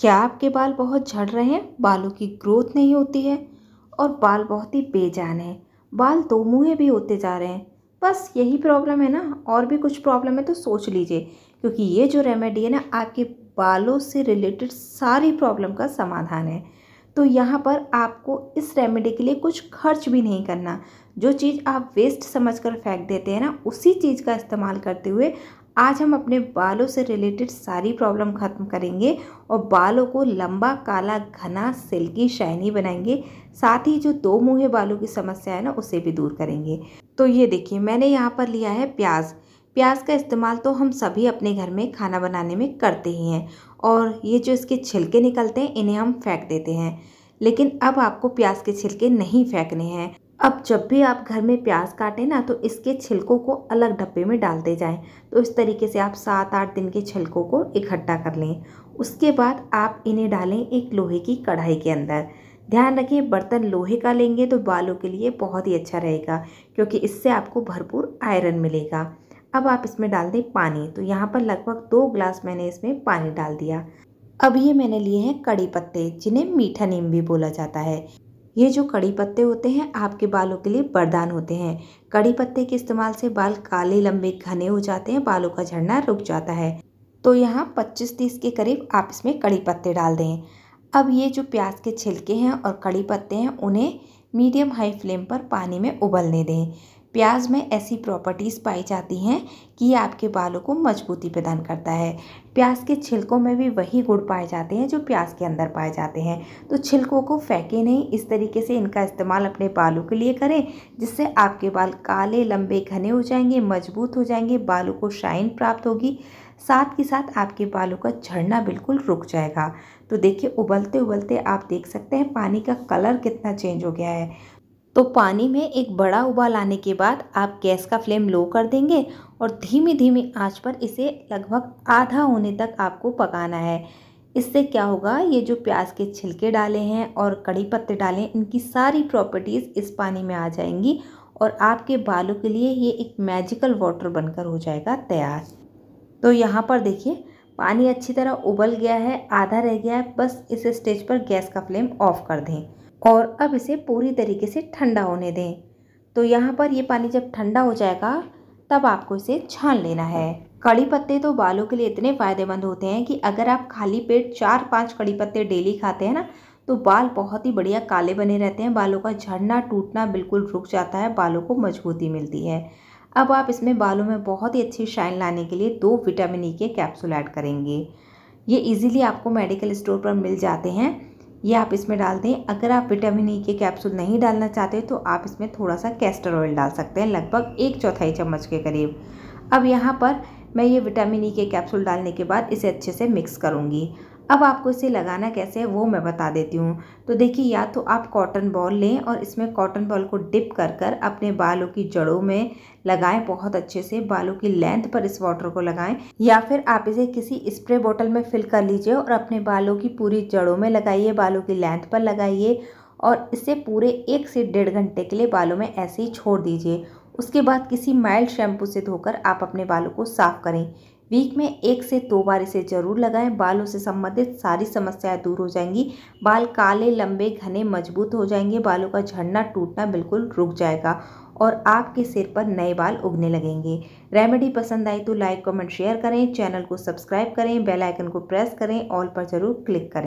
क्या आपके बाल बहुत झड़ रहे हैं बालों की ग्रोथ नहीं होती है और बाल बहुत ही बेजान है बाल दो मुँहे भी होते जा रहे हैं बस यही प्रॉब्लम है ना और भी कुछ प्रॉब्लम है तो सोच लीजिए क्योंकि ये जो रेमेडी है ना आपके बालों से रिलेटेड सारी प्रॉब्लम का समाधान है तो यहाँ पर आपको इस रेमेडी के लिए कुछ खर्च भी नहीं करना जो चीज़ आप वेस्ट समझ कर फेंक देते हैं ना उसी चीज़ का इस्तेमाल करते हुए आज हम अपने बालों से रिलेटेड सारी प्रॉब्लम ख़त्म करेंगे और बालों को लंबा काला घना सिल्की शाइनी बनाएंगे साथ ही जो दो मुँहे बालों की समस्या है ना उसे भी दूर करेंगे तो ये देखिए मैंने यहाँ पर लिया है प्याज प्याज का इस्तेमाल तो हम सभी अपने घर में खाना बनाने में करते ही हैं और ये जो इसके छिलके निकलते हैं इन्हें हम फेंक देते हैं लेकिन अब आपको प्याज के छिलके नहीं फेंकने हैं अब जब भी आप घर में प्याज काटें ना तो इसके छिलकों को अलग डब्बे में डालते जाएं तो इस तरीके से आप सात आठ दिन के छिलकों को इकट्ठा कर लें उसके बाद आप इन्हें डालें एक लोहे की कढ़ाई के अंदर ध्यान रखें बर्तन लोहे का लेंगे तो बालों के लिए बहुत ही अच्छा रहेगा क्योंकि इससे आपको भरपूर आयरन मिलेगा अब आप इसमें डाल दें पानी तो यहाँ पर लगभग दो ग्लास मैंने इसमें पानी डाल दिया अब ये मैंने लिए हैं कड़ी पत्ते जिन्हें मीठा नीम भी बोला जाता है ये जो कड़ी पत्ते होते हैं आपके बालों के लिए वरदान होते हैं कड़ी पत्ते के इस्तेमाल से बाल काले लंबे घने हो जाते हैं बालों का झड़ना रुक जाता है तो यहाँ पच्चीस तीस के करीब आप इसमें कड़ी पत्ते डाल दें अब ये जो प्याज के छिलके हैं और कड़ी पत्ते हैं उन्हें मीडियम हाई फ्लेम पर पानी में उबलने दें प्याज में ऐसी प्रॉपर्टीज़ पाई जाती हैं कि ये आपके बालों को मजबूती प्रदान करता है प्याज के छिलकों में भी वही गुण पाए जाते हैं जो प्याज के अंदर पाए जाते हैं तो छिलकों को फेंके नहीं इस तरीके से इनका इस्तेमाल अपने बालों के लिए करें जिससे आपके बाल काले लंबे घने हो जाएंगे मजबूत हो जाएंगे बालों को शाइन प्राप्त होगी साथ ही साथ आपके बालों का झड़ना बिल्कुल रुक जाएगा तो देखिए उबलते उबलते आप देख सकते हैं पानी का कलर कितना चेंज हो गया है तो पानी में एक बड़ा उबाल आने के बाद आप गैस का फ्लेम लो कर देंगे और धीमी धीमी आंच पर इसे लगभग आधा होने तक आपको पकाना है इससे क्या होगा ये जो प्याज के छिलके डाले हैं और कड़ी पत्ते डाले हैं इनकी सारी प्रॉपर्टीज़ इस पानी में आ जाएंगी और आपके बालों के लिए ये एक मैजिकल वाटर बनकर हो जाएगा तैयार तो यहाँ पर देखिए पानी अच्छी तरह उबल गया है आधा रह गया है बस इस स्टेज पर गैस का फ्लेम ऑफ कर दें और अब इसे पूरी तरीके से ठंडा होने दें तो यहाँ पर ये पानी जब ठंडा हो जाएगा तब आपको इसे छान लेना है कड़ी पत्ते तो बालों के लिए इतने फ़ायदेमंद होते हैं कि अगर आप खाली पेट चार पाँच कड़ी पत्ते डेली खाते हैं ना तो बाल बहुत ही बढ़िया काले बने रहते हैं बालों का झड़ना टूटना बिल्कुल रुक जाता है बालों को मजबूती मिलती है अब आप इसमें बालों में बहुत ही अच्छी शाइन लाने के लिए दो विटामिन ई के कैप्सूल ऐड करेंगे ये इजीली आपको मेडिकल स्टोर पर मिल जाते हैं ये आप इसमें डाल दें अगर आप विटामिन ई e के कैप्सूल नहीं डालना चाहते तो आप इसमें थोड़ा सा कैस्टर ऑयल डाल सकते हैं लगभग एक चौथाई चम्मच के करीब अब यहाँ पर मैं ये विटामिन ई e के कैप्सूल डालने के बाद इसे अच्छे से मिक्स करूँगी अब आपको इसे लगाना कैसे है वो मैं बता देती हूँ तो देखिए या तो आप कॉटन बॉल लें और इसमें कॉटन बॉल को डिप कर कर अपने बालों की जड़ों में लगाएं बहुत अच्छे से बालों की लेंथ पर इस वाटर को लगाएं या फिर आप इसे किसी स्प्रे बोतल में फिल कर लीजिए और अपने बालों की पूरी जड़ों में लगाइए बालों की लेंथ पर लगाइए और इसे पूरे एक से डेढ़ घंटे के लिए बालों में ऐसे ही छोड़ दीजिए उसके बाद किसी माइल्ड शैम्पू से धोकर आप अपने बालों को साफ़ करें वीक में एक से दो बार इसे जरूर लगाएं बालों से संबंधित सारी समस्याएं दूर हो जाएंगी बाल काले लंबे घने मजबूत हो जाएंगे बालों का झड़ना टूटना बिल्कुल रुक जाएगा और आपके सिर पर नए बाल उगने लगेंगे रेमेडी पसंद आई तो लाइक कमेंट शेयर करें चैनल को सब्सक्राइब करें बेलाइकन को प्रेस करें ऑल पर ज़रूर क्लिक करें